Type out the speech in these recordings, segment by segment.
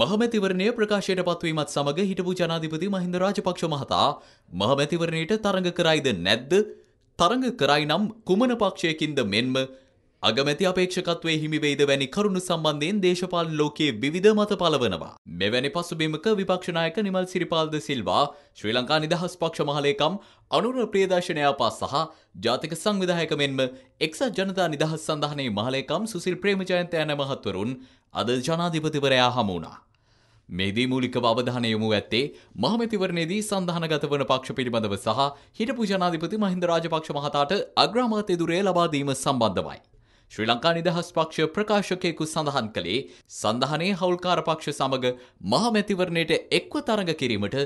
මහමැතිවරණය ප්‍රකාශයට පත්වීමත් සමඟ හිටපු ජනාධිපති මහින්ද රාජපක්ෂ මහතා මහමැතිවරණයට තරඟ කරයිද නැද්ද තරඟ කරයි නම් කුමන පක්ෂයකින්ද මෙන්ම අගමැති අපේක්ෂකත්වයේ හිමිවෙයිද වැනි කරුණු සම්බන්ධයෙන් දේශපාලන ලෝකයේ විවිධ මත පළවනවා. මෙවැනි පසුබිමක විපක්ෂ නායක නිමල් සිරිපාල්ද සිල්වා ශ්‍රී ලංකා නිදහස් පක්ෂ මහලේකම් අනුර ප්‍රියදර්ශනයාපා සහ ජාතික සංවිධායක මෙන්ම එක්සත් ජනතා නිදහස් සන්ධානයේ මහලේකම් සුසිල් ප්‍රේමජයන්ත යන මහත්වරුන් අද ජනාධිපතිවරයා හමු වුණා. මෙහිදී මූලිකව අවධානය යොමු ඇත්තේ මහමැතිවරණයේදී සන්ධානගත වන පක්ෂ පිළිබඳව සහ හිටපු ජනාධිපති මහින්ද රාජපක්ෂ මහතාට අග්‍රාමාත්‍ය ධුරය ලබා දීම සම්බන්ධවයි. ශ්‍රී ලංකා නිදහස් පක්ෂ ප්‍රකාශකයෙකු සඳහන් කළේ සඳහනේ හවුල්කාර පක්ෂ සමග මහමැතිවරණයට එක්ව තරඟ කිරීමට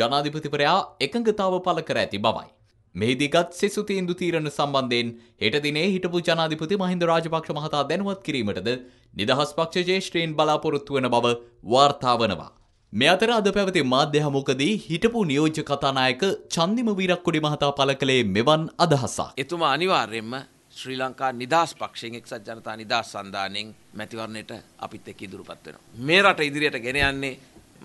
ජනාධිපතිවරයා එකඟතාව පළ කර ඇති බවයි. මෙහිදිගත් සෙසු තීන්දු තීරණ සම්බන්ධයෙන් හෙට දිනේ හිටපු ජනාධිපති මහින්ද රාජපක්ෂ මහතා දැනුවත් කිරීමටද නිදහස් පක්ෂ ජේෂ්ඨීන් බලාපොරොත්තු වන බව වාර්තා වනවා. මේ අතර අද පැවති මාධ්‍ය හමුවකදී හිටපු නියෝජ්‍ය කතානායක චන්දිම වීරක්කොඩි මහතා පළ කළේ මෙවන් අදහසක්. එතුමා අනිවාර්යෙන්ම ශ්‍රී ලංකා නිදහස් පක්ෂයෙන් එක්සත් ජනතා නිදහස් සන්ධානයෙන් මැතිවරණයට අපිත් එක්ක ඉදිරිපත් වෙනවා. මේ රට ඉදිරියට ගෙන යන්නේ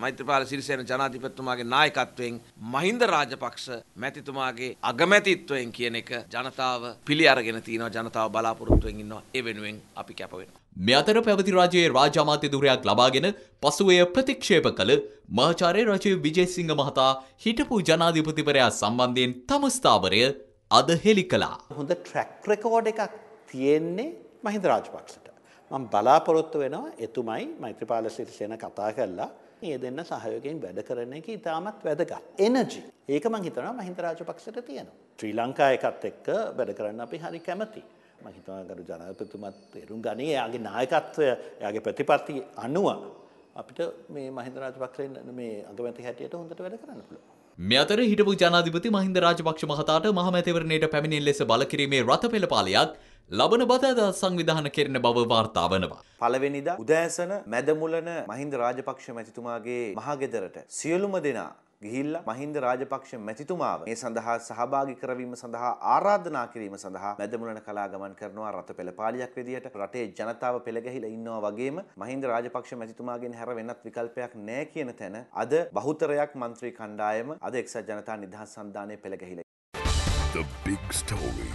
මෛත්‍රපාල සිරිසේන ජනාධිපතිතුමාගේ නායකත්වයෙන් මහින්ද රාජපක්ෂ මැතිතුමාගේ අගමැතිත්වයෙන් කියන එක ජනතාව පිළි අරගෙන තියෙනවා ජනතාව බලාපොරොත්තුවෙන් ඉන්නවා ඒ වෙනුවෙන් අපි කැප වෙනවා. මේ අතර පැවති රාජයේ රාජාමාත්‍ය ධුරයක් ලබාගෙන පසුවය ප්‍රතික්ෂේප කළ මහාචාර්ය රජය විජේසිංහ මහතා හිටපු ජනාධිපතිවරයා සම්බන්ධයෙන් තම ස්ථාවරය අද හෙළි කළා. හොඳ ට්‍රැක් රෙකෝඩ් එකක් තියෙන්නේ මහින්ද රාජපක්ෂට. මම බලාපොරොත්තු වෙනවා එතුමයි මෛත්‍රපාල සිරිසේන කතා කරලා මේ දෙන්න සහයෝගයෙන් වැඩ කරන එක ඉතාමත් වැදගත්. එනර්ජි. ඒක මම හිතනවා මහින්ද රාජපක්ෂට තියෙනවා. ශ්‍රී ලංකා එකත් එක්ක වැඩ කරන්න අපි හරි කැමතියි. මම හිතනවා ගරු ජනාධිපතිතුමත් තේරුම් ගනී එයාගේ නායකත්වය, එයාගේ ප්‍රතිපත්ති අනුව අපිට මේ මහින්ද රාජපක්ෂ මේ අගමැති හැටියට හොඳට වැඩ කරන්න පුළුවන්. මේ අතර හිටපු ජනාධිපති මහින්ද රාජපක්ෂ මහතාට මහමැතිවරණයට පැමිණෙන ලෙස බලකිරීමේ රථ පෙළපාලයක් ලබන බදාදා සංවිධාන කෙරෙන බව වාර්තා වනවා. පළවෙනිදා උදෑසන මැදමුලන මහින්ද රාජපක්ෂ මැතිතුමාගේ මහගෙදරට සියලුම දෙනා ගිහිල්ලා මහින්ද රාජපක්ෂ මැතිතුමාව මේ සඳහා සහභාගී කරවීම සඳහා ආරාධනා කිරීම සඳහා මැදමුලන කලා ගමන් කරනවා රත පෙළපාලියක් විදියට රටේ ජනතාව පෙළගැහිලා ඉන්නවා වගේම මහින්ද රාජපක්ෂ මැතිතුමාගෙන් හැර වෙනත් විකල්පයක් නැහැ කියන තැන අද බහුතරයක් മന്ത്രി කණ්ඩායම අද එක්සත් ජනතා නිදහස් සන්ධානයේ පෙළගැහිලා The big story